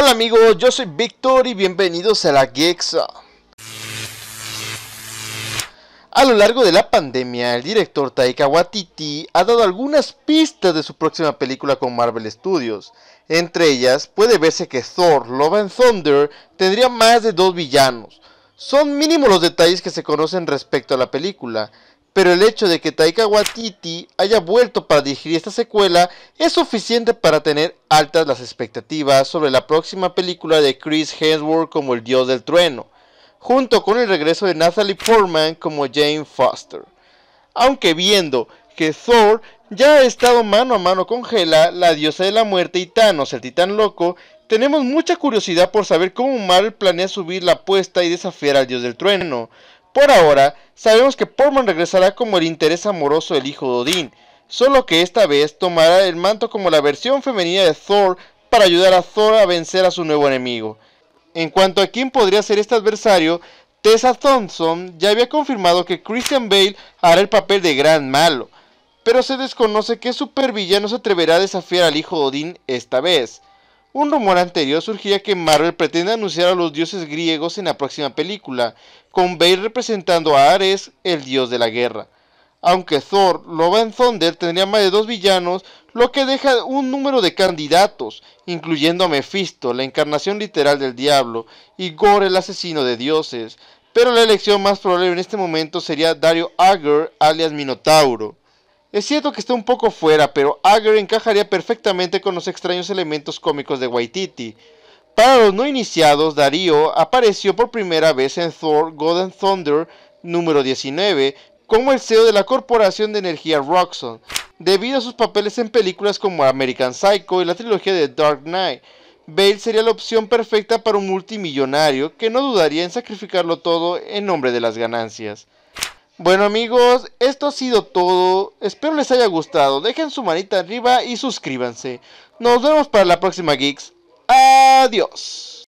Hola amigos, yo soy Víctor y bienvenidos a la Gexa. A lo largo de la pandemia, el director Taika Waititi ha dado algunas pistas de su próxima película con Marvel Studios. Entre ellas, puede verse que Thor, Love and Thunder tendría más de dos villanos. Son mínimos los detalles que se conocen respecto a la película pero el hecho de que Taika Waititi haya vuelto para dirigir esta secuela es suficiente para tener altas las expectativas sobre la próxima película de Chris Hemsworth como el dios del trueno, junto con el regreso de Natalie Portman como Jane Foster. Aunque viendo que Thor ya ha estado mano a mano con Hela, la diosa de la muerte y Thanos, el titán loco, tenemos mucha curiosidad por saber cómo Marvel planea subir la apuesta y desafiar al dios del trueno, por ahora, sabemos que Portman regresará como el interés amoroso del hijo de Odín, solo que esta vez tomará el manto como la versión femenina de Thor para ayudar a Thor a vencer a su nuevo enemigo. En cuanto a quién podría ser este adversario, Tessa Thompson ya había confirmado que Christian Bale hará el papel de gran malo, pero se desconoce qué supervillano se atreverá a desafiar al hijo de Odín esta vez. Un rumor anterior surgía que Marvel pretende anunciar a los dioses griegos en la próxima película, con Bale representando a Ares, el dios de la guerra. Aunque Thor, Love en Thunder tendría más de dos villanos, lo que deja un número de candidatos, incluyendo a Mephisto, la encarnación literal del diablo, y Gore, el asesino de dioses. Pero la elección más probable en este momento sería Dario Agar, alias Minotauro. Es cierto que está un poco fuera, pero Agar encajaría perfectamente con los extraños elementos cómicos de Waititi. Para los no iniciados, Darío apareció por primera vez en Thor Golden Thunder número 19 como el CEO de la corporación de energía Roxxon, debido a sus papeles en películas como American Psycho y la trilogía de Dark Knight. Bale sería la opción perfecta para un multimillonario que no dudaría en sacrificarlo todo en nombre de las ganancias. Bueno amigos, esto ha sido todo. Espero les haya gustado. Dejen su manita arriba y suscríbanse. Nos vemos para la próxima Geeks. Adiós.